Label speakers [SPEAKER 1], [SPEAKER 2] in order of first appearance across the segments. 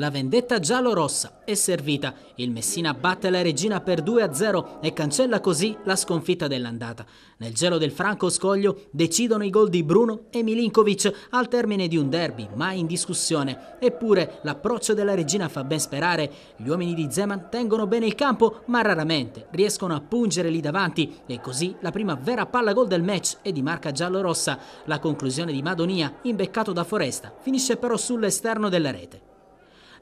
[SPEAKER 1] La vendetta giallo-rossa è servita. Il Messina batte la Regina per 2-0 e cancella così la sconfitta dell'andata. Nel gelo del Franco Scoglio decidono i gol di Bruno e Milinkovic al termine di un derby mai in discussione. Eppure l'approccio della Regina fa ben sperare. Gli uomini di Zeman tengono bene il campo ma raramente riescono a pungere lì davanti e così la prima vera palla gol del match è di marca giallo-rossa. La conclusione di Madonia, imbeccato da Foresta, finisce però sull'esterno della rete.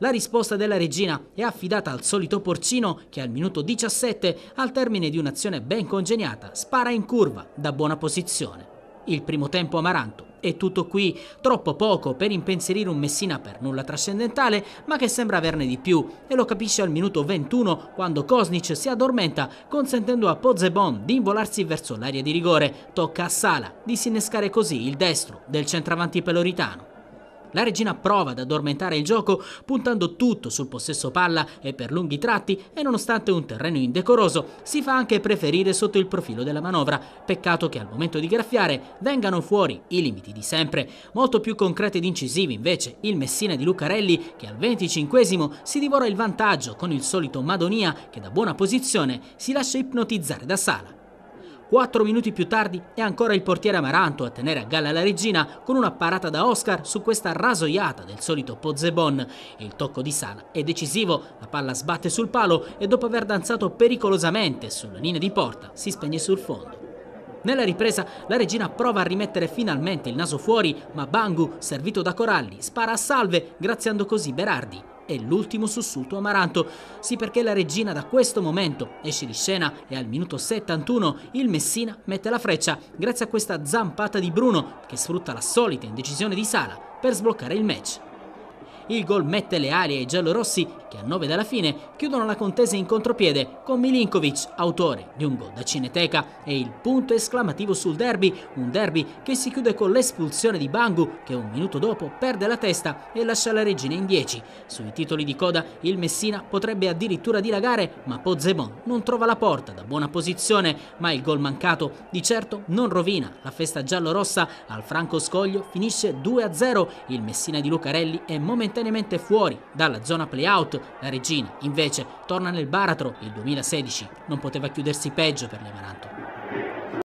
[SPEAKER 1] La risposta della regina è affidata al solito Porcino che al minuto 17, al termine di un'azione ben congegnata, spara in curva da buona posizione. Il primo tempo amaranto E tutto qui, troppo poco per impensierire un Messina per nulla trascendentale, ma che sembra averne di più e lo capisce al minuto 21 quando Kosnic si addormenta consentendo a Pozzebon di involarsi verso l'area di rigore. Tocca a Sala disinnescare così il destro del centravanti peloritano. La regina prova ad addormentare il gioco puntando tutto sul possesso palla e per lunghi tratti e nonostante un terreno indecoroso si fa anche preferire sotto il profilo della manovra. Peccato che al momento di graffiare vengano fuori i limiti di sempre. Molto più concreti ed incisivi invece il Messina di Lucarelli che al 25 si divora il vantaggio con il solito Madonia che da buona posizione si lascia ipnotizzare da Sala. Quattro minuti più tardi è ancora il portiere Amaranto a tenere a galla la regina con una parata da Oscar su questa rasoiata del solito Pozzebon. Il tocco di Sala è decisivo, la palla sbatte sul palo e dopo aver danzato pericolosamente sulla linea di porta si spegne sul fondo. Nella ripresa la regina prova a rimettere finalmente il naso fuori, ma Bangu, servito da Coralli, spara a salve, graziando così Berardi e l'ultimo sussulto amaranto. Sì perché la regina da questo momento esce di scena e al minuto 71 il Messina mette la freccia grazie a questa zampata di Bruno che sfrutta la solita indecisione di Sala per sbloccare il match. Il gol mette le ali ai giallorossi che a 9 dalla fine chiudono la contesa in contropiede con Milinkovic, autore di un gol da Cineteca e il punto esclamativo sul derby, un derby che si chiude con l'espulsione di Bangu che un minuto dopo perde la testa e lascia la regina in 10. Sui titoli di coda il Messina potrebbe addirittura dilagare ma Pozzemon non trova la porta da buona posizione ma il gol mancato di certo non rovina. La festa giallorossa al Franco Scoglio finisce 2-0, il Messina di Lucarelli è momentaneamente momentaneamente fuori dalla zona playout, la regina invece torna nel baratro, il 2016 non poteva chiudersi peggio per l'Emaranto.